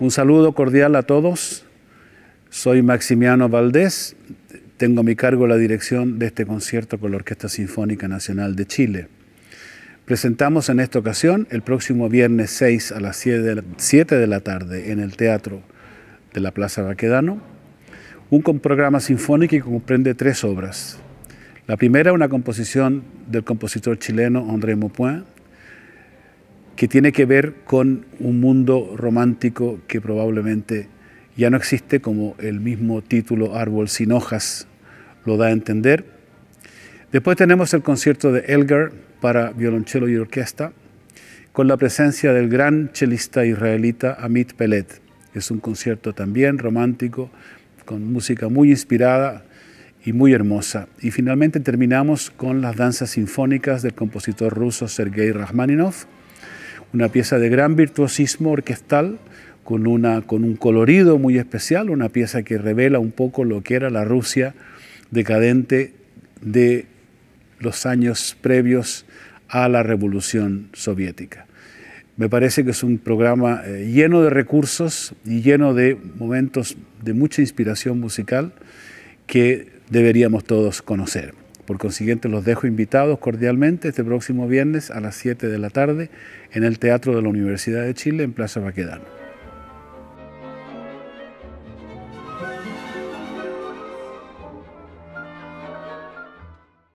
Un saludo cordial a todos. Soy Maximiano Valdés. Tengo a mi cargo la dirección de este concierto con la Orquesta Sinfónica Nacional de Chile. Presentamos en esta ocasión el próximo viernes 6 a las 7 de la tarde en el Teatro de la Plaza Baquedano un programa sinfónico que comprende tres obras. La primera, una composición del compositor chileno André Maupoint, que tiene que ver con un mundo romántico que probablemente ya no existe, como el mismo título Árbol sin hojas lo da a entender. Después tenemos el concierto de Elgar para violonchelo y orquesta, con la presencia del gran chelista israelita Amit Pelet. Es un concierto también romántico, con música muy inspirada y muy hermosa. Y finalmente terminamos con las danzas sinfónicas del compositor ruso Sergei Rachmaninoff, una pieza de gran virtuosismo orquestal, con, una, con un colorido muy especial, una pieza que revela un poco lo que era la Rusia decadente de los años previos a la Revolución Soviética. Me parece que es un programa eh, lleno de recursos y lleno de momentos de mucha inspiración musical que deberíamos todos conocer. Por consiguiente, los dejo invitados cordialmente este próximo viernes a las 7 de la tarde en el Teatro de la Universidad de Chile en Plaza Baquedano.